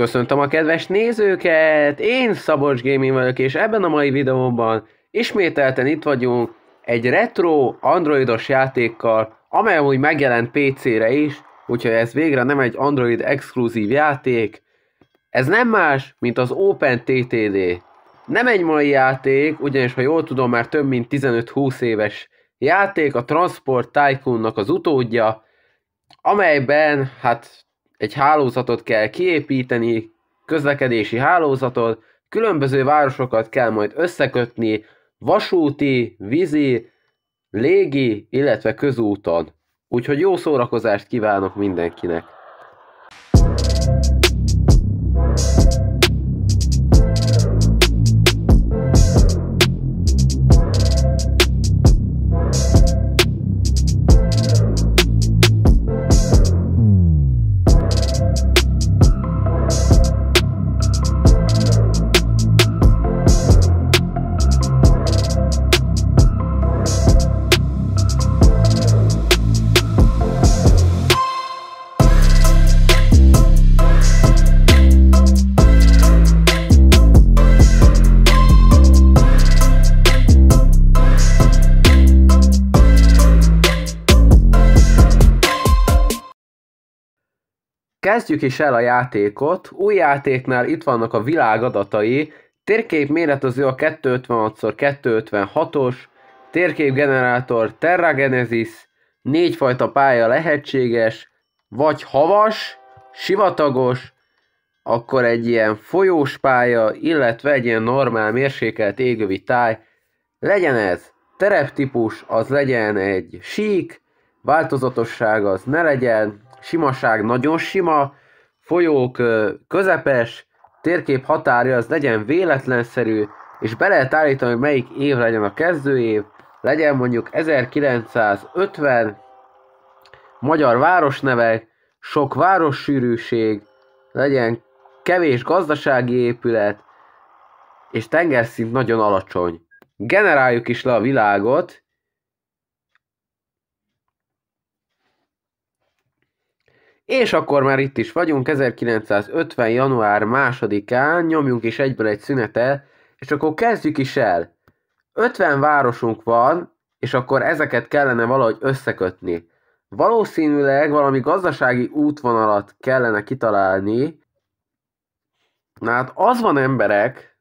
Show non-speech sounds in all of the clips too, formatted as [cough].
Köszöntöm a kedves nézőket! Én Szabolcs Gaming vagyok, és ebben a mai videóban ismételten itt vagyunk egy retro androidos játékkal, amely amúgy megjelent PC-re is, úgyhogy ez végre nem egy android exkluzív játék. Ez nem más, mint az Open TTD. Nem egy mai játék, ugyanis ha jól tudom már több mint 15-20 éves játék, a Transport Tycoonnak az utódja, amelyben hát egy hálózatot kell kiépíteni, közlekedési hálózatot, különböző városokat kell majd összekötni vasúti, vízi, légi, illetve közúton. Úgyhogy jó szórakozást kívánok mindenkinek! Kezdjük is el a játékot. Új játéknál itt vannak a világ adatai. Térkép méretező a 256x256-os, térképgenerátor Terra Genesis, négyfajta pálya lehetséges, vagy havas, sivatagos, akkor egy ilyen folyós pálya, illetve egy ilyen normál mérsékelt égövi táj. Legyen ez tereptípus, az legyen egy sík, változatosság az ne legyen, simaság nagyon sima, folyók közepes, térkép határja az legyen véletlenszerű, és be lehet állítani, hogy melyik év legyen a kezdőév, legyen mondjuk 1950, magyar városnevek, sok várossűrűség, legyen kevés gazdasági épület, és tengerszint nagyon alacsony. Generáljuk is le a világot, És akkor már itt is vagyunk, 1950. január másodikán, nyomjunk is egyből egy szünetet, és akkor kezdjük is el. 50 városunk van, és akkor ezeket kellene valahogy összekötni. Valószínűleg valami gazdasági útvonalat kellene kitalálni. Na hát az van emberek,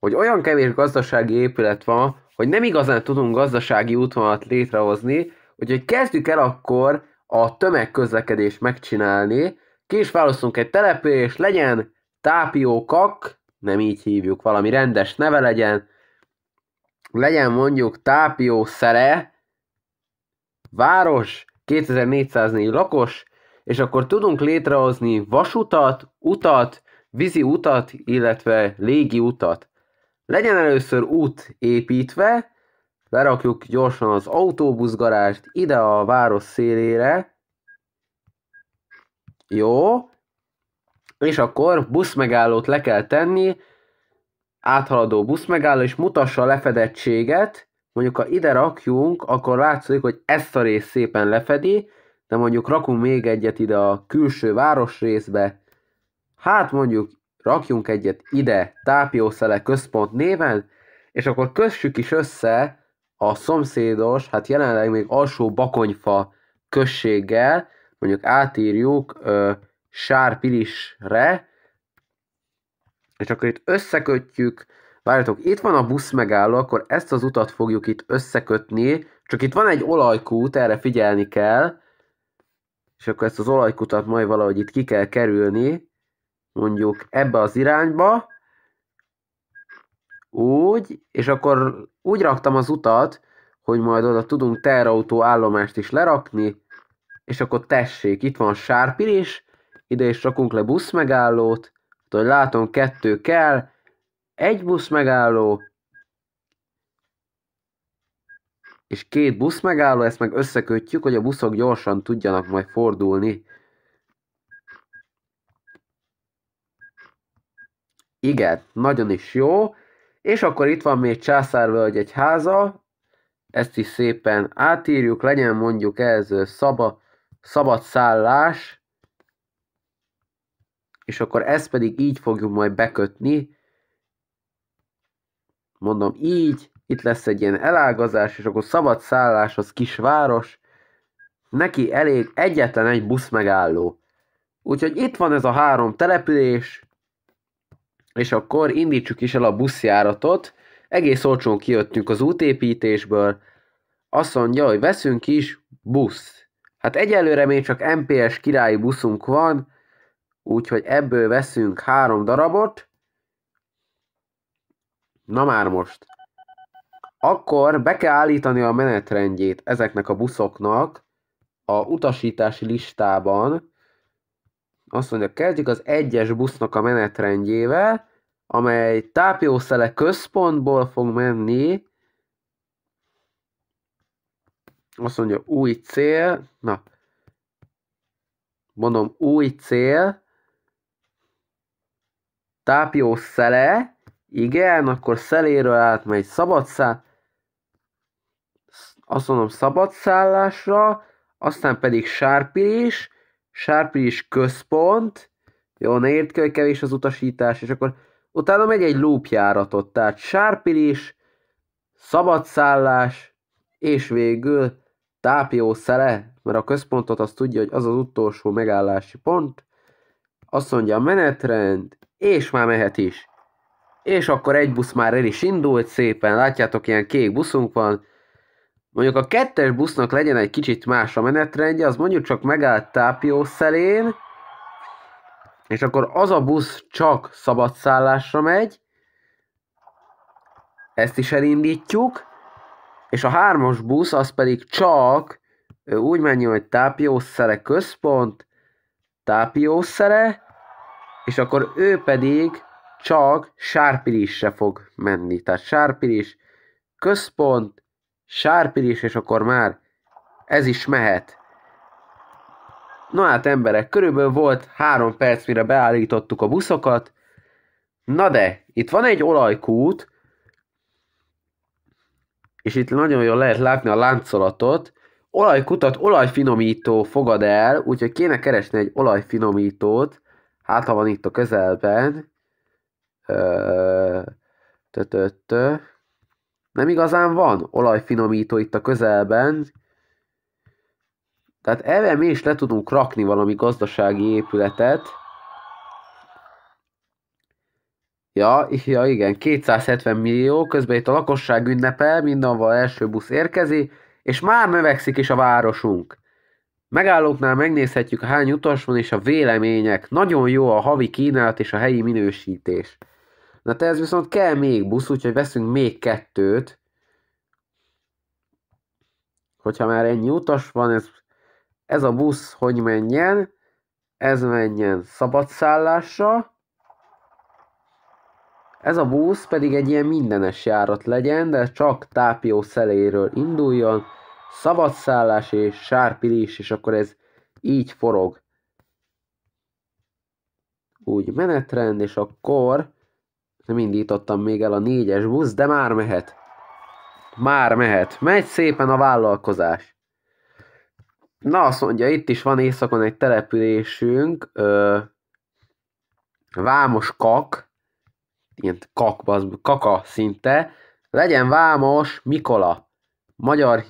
hogy olyan kevés gazdasági épület van, hogy nem igazán tudunk gazdasági útvonalat létrehozni, úgyhogy kezdjük el akkor a tömegközlekedést megcsinálni, ki is választunk egy település, legyen tápiókak, nem így hívjuk, valami rendes neve legyen, legyen mondjuk tápió szere, város, 2404 lakos, és akkor tudunk létrehozni vasutat, utat, vízi utat, illetve légi utat. Legyen először út építve, Berakjuk gyorsan az autóbuszgarást ide a város szélére. Jó. És akkor buszmegállót le kell tenni, áthaladó buszmegálló, és mutassa a lefedettséget. Mondjuk ha ide rakjunk, akkor látszik, hogy ezt a részt szépen lefedi, de mondjuk rakunk még egyet ide a külső város részbe. Hát mondjuk rakjunk egyet ide tápiószele központ néven, és akkor kössük is össze a szomszédos, hát jelenleg még alsó bakonyfa községgel, mondjuk átírjuk ö, Sárpilisre, és akkor itt összekötjük, várjatok, itt van a busz megálló, akkor ezt az utat fogjuk itt összekötni, csak itt van egy olajkút, erre figyelni kell, és akkor ezt az olajkutat majd valahogy itt ki kell kerülni, mondjuk ebbe az irányba, úgy, és akkor úgy raktam az utat, hogy majd oda tudunk teherautó állomást is lerakni, és akkor tessék, itt van is ide is rakunk le buszmegállót, hogy látom, kettő kell, egy buszmegálló, és két buszmegálló, ezt meg összekötjük, hogy a buszok gyorsan tudjanak majd fordulni. Igen, nagyon is jó. És akkor itt van még Császárvölgy egy háza, ezt is szépen átírjuk, legyen mondjuk ez szaba, szabad szállás, és akkor ezt pedig így fogjuk majd bekötni. Mondom így, itt lesz egy ilyen elágazás, és akkor szabad szállás az kisváros, neki elég egyetlen egy busz megálló. Úgyhogy itt van ez a három település, és akkor indítsuk is el a buszjáratot, egész olcsón kijöttünk az útépítésből, azt mondja, hogy veszünk is busz. Hát egyelőre még csak MPS királyi buszunk van, úgyhogy ebből veszünk három darabot. Na már most. Akkor be kell állítani a menetrendjét ezeknek a buszoknak a utasítási listában, azt mondja, kezdjük az egyes busznak a menetrendjével, amely tápjószele központból fog menni. Azt mondja, új cél. Na, mondom, új cél. Tápjószele. Igen, akkor szeléről átmegy szabadszáll, Azt mondom, szabadszállásra, aztán pedig sárpilis, sárpris központ, jó, ne ért kell, hogy kevés az utasítás, és akkor utána megy egy lúpjáratot, tehát sárpilis, szabadszállás, és végül szele, mert a központot azt tudja, hogy az az utolsó megállási pont, azt mondja a menetrend, és már mehet is. És akkor egy busz már el is indult szépen, látjátok, ilyen kék buszunk van, mondjuk a kettes busznak legyen egy kicsit más a menetrendje, az mondjuk csak megállt Tápió szelén, és akkor az a busz csak szabadszállásra megy, ezt is elindítjuk, és a hármas busz az pedig csak úgy menjen, hogy tápiószere központ, tápiószere, és akkor ő pedig csak sárpirisre fog menni. Tehát sárpiris központ, Sárpilis, és akkor már ez is mehet. Na hát emberek, körülbelül volt három perc, mire beállítottuk a buszokat. Na de, itt van egy olajkút, és itt nagyon jól lehet látni a láncolatot. Olajkutat olajfinomító fogad el, úgyhogy kéne keresni egy olajfinomítót. Hát, ha van itt a közelben. Ööö... Tötötö. Nem igazán van olajfinomító itt a közelben, tehát ebben mi is le tudunk rakni valami gazdasági épületet. Ja, ja igen, 270 millió, közben itt a lakosság ünnepel, mindenhol első busz érkezi, és már növekszik is a városunk. Megállóknál megnézhetjük, hány utas van és a vélemények. Nagyon jó a havi kínálat és a helyi minősítés. Na te ez viszont kell még busz, úgyhogy veszünk még kettőt. Hogyha már ennyi utas van, ez, ez a busz hogy menjen? Ez menjen szabadszállásra. Ez a busz pedig egy ilyen mindenes járat legyen, de csak tápió szeléről induljon. Szabadszállás és sárpilis, és akkor ez így forog. Úgy menetrend, és akkor nem indítottam még el a négyes busz, de már mehet. Már mehet. Megy szépen a vállalkozás. Na, azt mondja, itt is van éjszakon egy településünk. Ö, vámos kak. Ilyen kak, bazz, kaka szinte. Legyen vámos Mikola. Magyar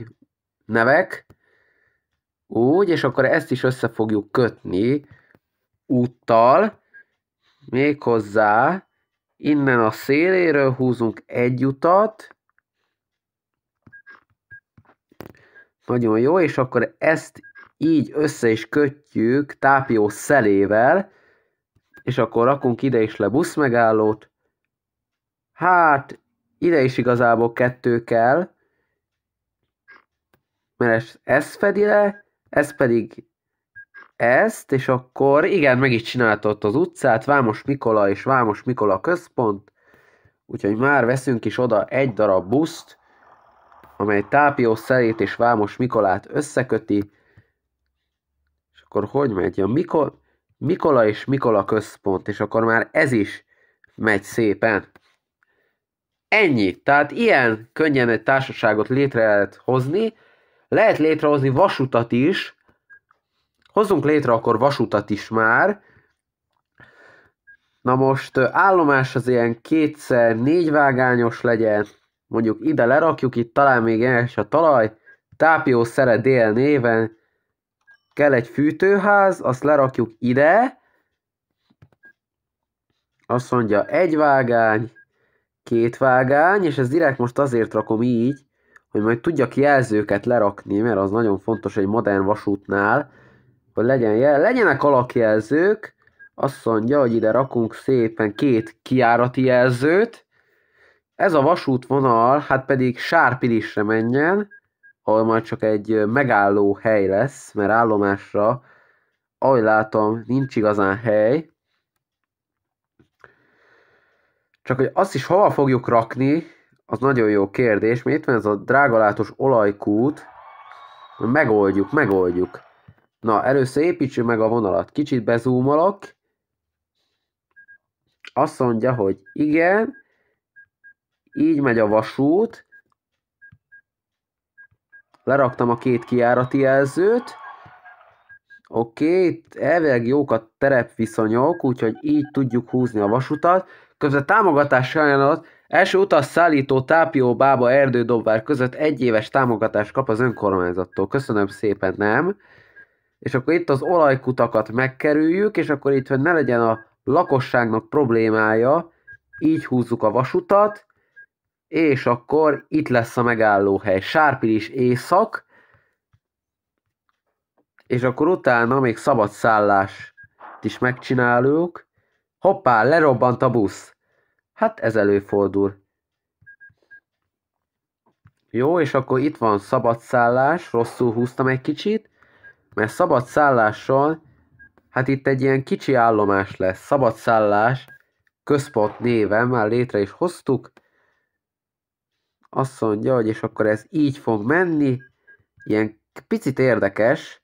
nevek. Úgy, és akkor ezt is össze fogjuk kötni úttal. Méghozzá Innen a széléről húzunk egy utat. Nagyon jó, és akkor ezt így össze is kötjük tápió szelével, és akkor rakunk ide is le buszmegállót. Hát, ide is igazából kettő kell, mert ez fedi le, ez pedig ezt, és akkor igen, meg is csinálta ott az utcát, Vámos Mikola és Vámos Mikola központ, úgyhogy már veszünk is oda egy darab buszt, amely Tápió szerét és Vámos Mikolát összeköti, és akkor hogy megy? a Mikol, Mikola és Mikola központ, és akkor már ez is megy szépen. Ennyi. Tehát ilyen könnyen egy társaságot létre lehet hozni, lehet létrehozni vasutat is, Hozzunk létre akkor vasutat is már. Na most állomás az ilyen kétszer négy vágányos legyen, mondjuk ide lerakjuk, itt talán még és a talaj, szere dél néven, kell egy fűtőház, azt lerakjuk ide, azt mondja egy vágány, két vágány, és ez direkt most azért rakom így, hogy majd tudjak jelzőket lerakni, mert az nagyon fontos egy modern vasútnál, hogy legyen jel, legyenek alakjelzők, azt mondja, hogy ide rakunk szépen két kiárati jelzőt, ez a vasútvonal, hát pedig Sárpilisre menjen, ahol majd csak egy megálló hely lesz, mert állomásra, ahogy látom, nincs igazán hely. Csak hogy azt is hova fogjuk rakni, az nagyon jó kérdés, mert itt van ez a drágalátos olajkút, megoldjuk, megoldjuk. Na, először építsük meg a vonalat. Kicsit bezúmolok. Azt mondja, hogy igen, így megy a vasút. Leraktam a két kiárati jelzőt. Oké, okay, elvileg jók a terepviszonyok, úgyhogy így tudjuk húzni a vasutat. Közben támogatás ajánlat, első utas szállító Tápió Bába erdődobvár között egy éves támogatást kap az önkormányzattól. Köszönöm szépen, nem? és akkor itt az olajkutakat megkerüljük, és akkor itt, hogy ne legyen a lakosságnak problémája, így húzzuk a vasutat, és akkor itt lesz a megállóhely. Sárpilis észak, és akkor utána még szabad szállást is megcsináljuk. Hoppá, lerobbant a busz. Hát ez előfordul. Jó, és akkor itt van szabadszállás, rosszul húztam egy kicsit. Mert szabad szállással, hát itt egy ilyen kicsi állomás lesz. Szabad szállás központ néven már létre is hoztuk. Azt mondja, hogy és akkor ez így fog menni. Ilyen picit érdekes.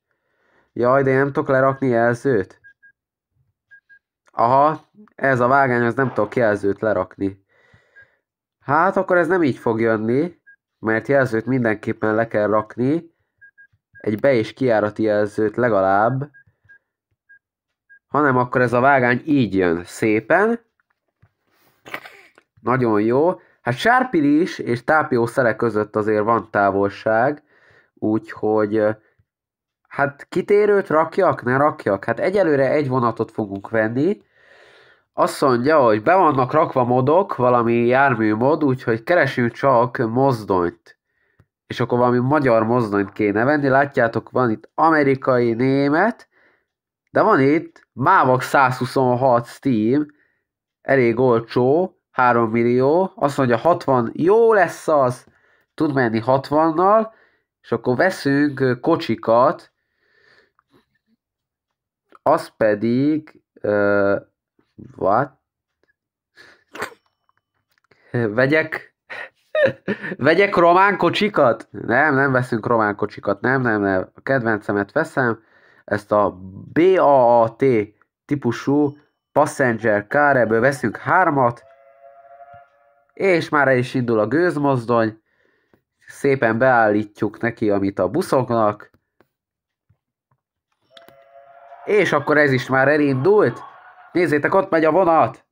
Jaj, de én nem tudok lerakni jelzőt. Aha, ez a vágány, az nem tudok jelzőt lerakni. Hát akkor ez nem így fog jönni, mert jelzőt mindenképpen le kell rakni egy be- és kiárati jelzőt legalább, hanem akkor ez a vágány így jön szépen. Nagyon jó. Hát sárpilis és tápió szere között azért van távolság, úgyhogy hát kitérőt rakjak, ne rakjak? Hát egyelőre egy vonatot fogunk venni. Azt mondja, hogy be vannak rakva modok, valami mod, úgyhogy keresünk csak mozdonyt és akkor valami magyar mozdonyt kéne venni. Látjátok, van itt amerikai, német, de van itt Mávak 126 Steam, elég olcsó, 3 millió, azt mondja 60, jó lesz az, tud menni 60-nal, és akkor veszünk kocsikat, az pedig, uh, what? Vegyek Vegyek román kocsikat? Nem, nem veszünk román kocsikat, nem, nem, nem. A kedvencemet veszem, ezt a BAAT típusú passenger car, ebből veszünk hármat, és már el is indul a gőzmozdony, szépen beállítjuk neki, amit a buszoknak, és akkor ez is már elindult. Nézzétek, ott megy a vonat!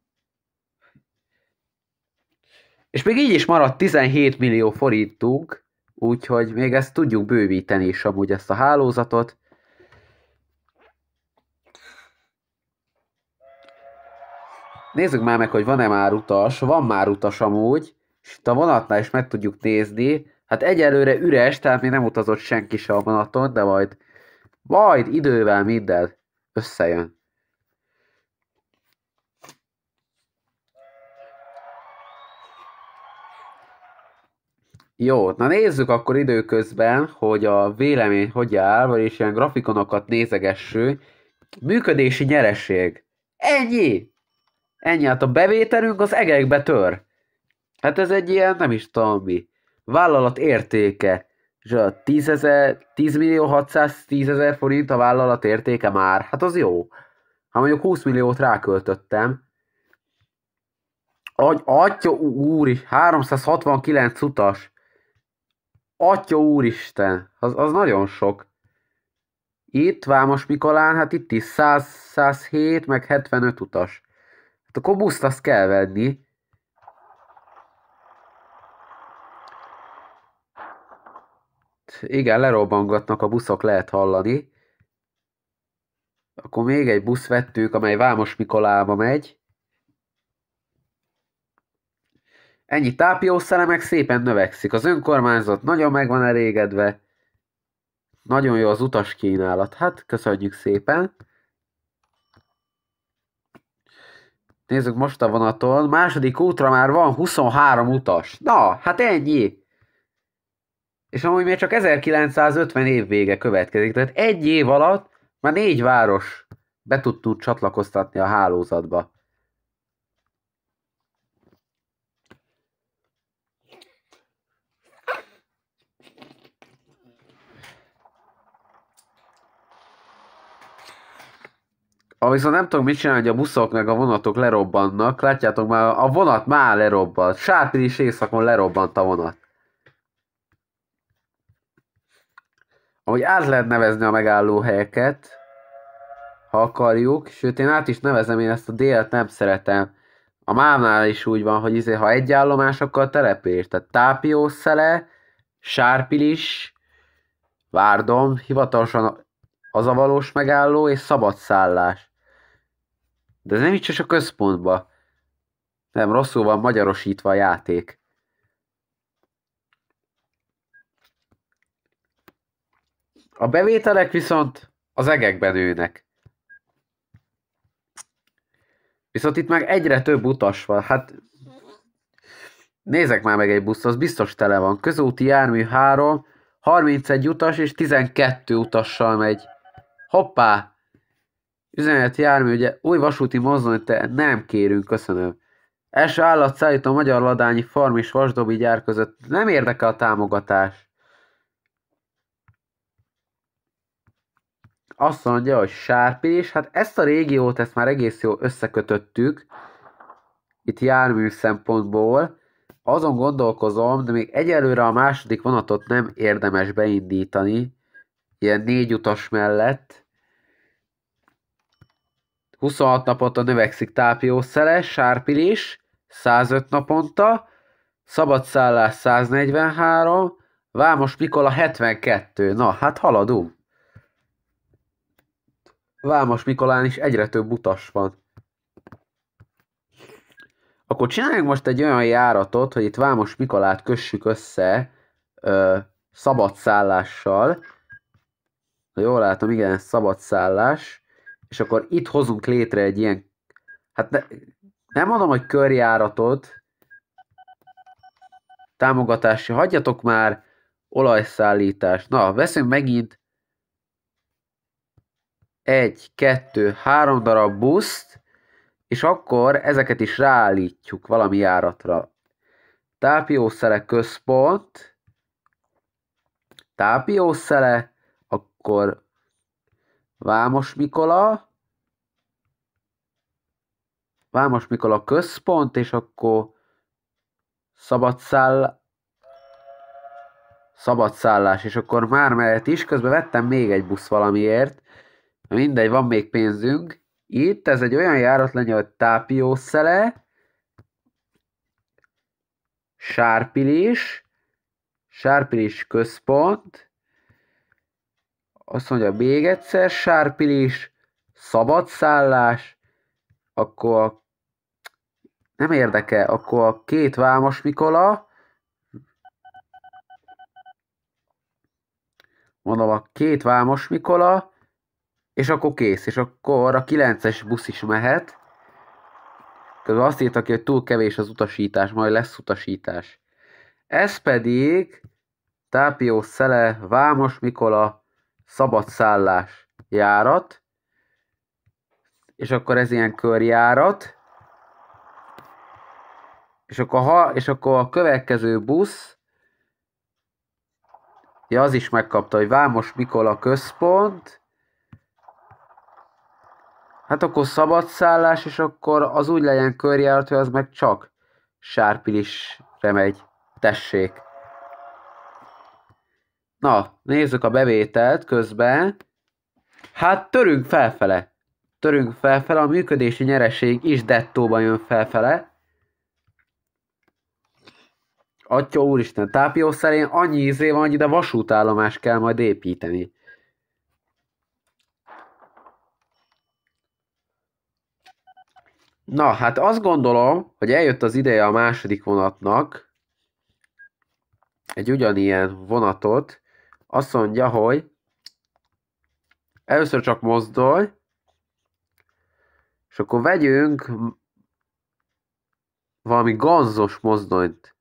És még így is maradt 17 millió forintunk, úgyhogy még ezt tudjuk bővíteni is amúgy ezt a hálózatot. Nézzük már meg, hogy van-e már utas. Van már utas amúgy, és itt a vonatnál is meg tudjuk nézni. Hát egyelőre üres, tehát még nem utazott senki se a vonaton, de majd, majd idővel minden összejön. Jó, na nézzük akkor időközben, hogy a vélemény hogy áll, vagyis ilyen grafikonokat nézegessük. Működési nyereség. Ennyi! Ennyi, hát a bevételünk az egekbe tör. Hát ez egy ilyen, nem is tudom mi. Vállalat értéke. És a 10, 000, 10 millió 610 ezer forint a vállalat értéke már. Hát az jó. Ha hát mondjuk 20 milliót ráköltöttem, Agy, atya úri, 369 utas. Atya úristen, az, az nagyon sok. Itt Vámos Mikolán, hát itt is 100, 107, meg 75 utas. Hát akkor buszt azt kell venni. Igen, lerobbangatnak a buszok, lehet hallani. Akkor még egy busz vettük, amely Vámos Mikolába megy. Ennyi tápjószere meg szépen növekszik. Az önkormányzat nagyon meg van elégedve. Nagyon jó az utas kínálat. Hát, köszönjük szépen. Nézzük most a vonaton. Második útra már van 23 utas. Na, hát ennyi. És amúgy még csak 1950 év vége következik. Tehát egy év alatt már négy város be tudtuk csatlakoztatni a hálózatba. Ah, viszont nem tudom mit csinálni, hogy a buszok meg a vonatok lerobbannak. Látjátok már, a vonat már lerobbant. Sápilis éjszakon lerobbant a vonat. Ahogy át lehet nevezni a megálló helyeket, ha akarjuk. Sőt, én át is nevezem, én ezt a délt nem szeretem. A mávnál is úgy van, hogy izé, ha egy állomás, akkor telepés. Tehát tápiószele, sárpilis, várdom, hivatalosan az a valós megálló és szabad szállás. De ez nem így csak a központba. Nem, rosszul van magyarosítva a játék. A bevételek viszont az egekben őnek. Viszont itt meg egyre több utas van. Hát nézek már meg egy buszt, az biztos tele van. Közúti jármű 3, 31 utas és 12 utassal megy. Hoppá! Üzenet jármű, ugye új vasúti mozdony, te nem kérünk, köszönöm. Első állatszállító Magyar Ladányi Farm és Vasdobi gyár között nem érdekel a támogatás. Azt mondja, hogy sárpés, hát ezt a régiót, ezt már egész jól összekötöttük, itt jármű szempontból. Azon gondolkozom, de még egyelőre a második vonatot nem érdemes beindítani, ilyen négy utas mellett. 26 naponta növekszik tápjószere, sárpilés, 105 naponta, szabadszállás 143, Vámos Mikola 72. Na, hát haladunk. Vámos Mikolán is egyre több utas van. Akkor csináljunk most egy olyan járatot, hogy itt Vámos Mikolát kössük össze ö, szabadszállással. jól látom, igen, szabadszállás és akkor itt hozunk létre egy ilyen, hát ne, nem mondom, hogy körjáratot, támogatási, hagyjatok már olajszállítást. Na, veszünk megint egy, kettő, három darab buszt, és akkor ezeket is ráállítjuk valami járatra. Tápiószele központ, tápiószele, akkor Vámos Mikola, Vámos Mikola központ, és akkor szabadszáll, szabadszállás, és akkor már mehet is, közben vettem még egy busz valamiért, mindegy, van még pénzünk. Itt ez egy olyan járat lenne, hogy tápiószele, sárpilis, sárpilis központ, azt mondja még egyszer sárpilis, szabadszállás, akkor a, nem érdeke, akkor a két vámos Mikola, mondom a két vámos Mikola, és akkor kész, és akkor a 9-es busz is mehet. Közben azt írta ki, hogy túl kevés az utasítás, majd lesz utasítás. Ez pedig Tápió Szele, Vámos Mikola, szabadszállás járat, és akkor ez ilyen körjárat, és akkor, ha, és akkor a következő busz, ja, az is megkapta, hogy Vámos Mikola központ, hát akkor szabadszállás, és akkor az úgy legyen körjárat, hogy az meg csak sárpilisre megy. Tessék! Na, nézzük a bevételt közben. Hát törünk felfele. Törünk felfele, a működési nyereség is dettóban jön felfele. Atya úristen, tápió szerint annyi izé van, hogy ide vasútállomást kell majd építeni. Na, hát azt gondolom, hogy eljött az ideje a második vonatnak, egy ugyanilyen vonatot azt mondja, hogy először csak mozdulj, és akkor vegyünk valami gazdos mozdonyt.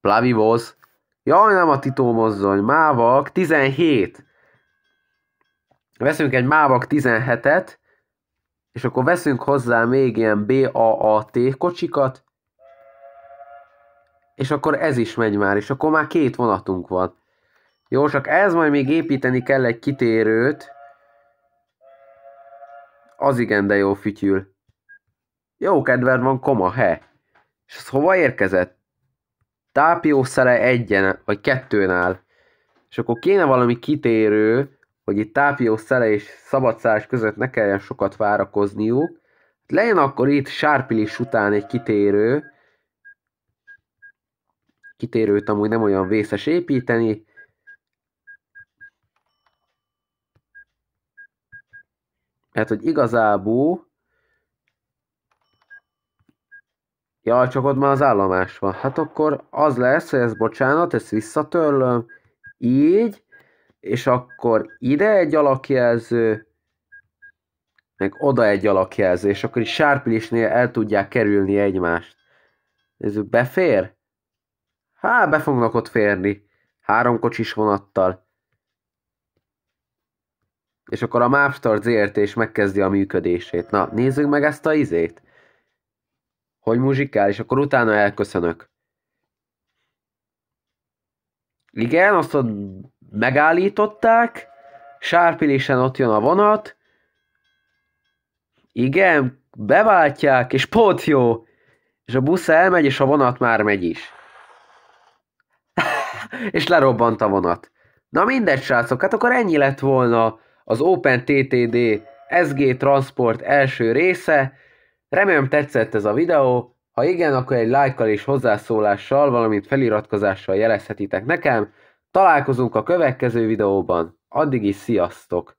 Plavivoz. Jaj, nem a titó mozdony. Mávak 17. Veszünk egy Mávak 17-et, és akkor veszünk hozzá még ilyen BAAT kocsikat, és akkor ez is megy már, és akkor már két vonatunk van. Jó, csak ez majd még építeni kell egy kitérőt. Az igen, de jó fütyül. Jó kedved van, koma, he. És az hova érkezett? Tápiószele egyen, vagy kettőn áll. És akkor kéne valami kitérő, hogy itt tápiószele és szabadszállás között ne kelljen sokat várakozniuk. Legyen akkor itt sárpilis után egy kitérő. Kitérőt amúgy nem olyan vészes építeni. Hát, hogy igazából... Ja, csak ott már az állomás van. Hát akkor az lesz, hogy ez bocsánat, ezt visszatörlöm. Így. És akkor ide egy alakjelző, meg oda egy alakjelző, és akkor is sárpilisnél el tudják kerülni egymást. Ez befér? Há, be fognak ott férni. Három kocsis vonattal és akkor a Mavstar ZRT is megkezdi a működését. Na, nézzük meg ezt a izét. Hogy muzsikál, és akkor utána elköszönök. Igen, azt ott megállították, sárpilisen ott jön a vonat, igen, beváltják, és pot jó, és a busz elmegy, és a vonat már megy is. [laughs] és lerobbant a vonat. Na mindegy, srácok, hát akkor ennyi lett volna az Open TTD SG Transport első része. Remélem tetszett ez a videó, ha igen, akkor egy lájkkal és hozzászólással, valamint feliratkozással jelezhetitek nekem. Találkozunk a következő videóban, addig is sziasztok!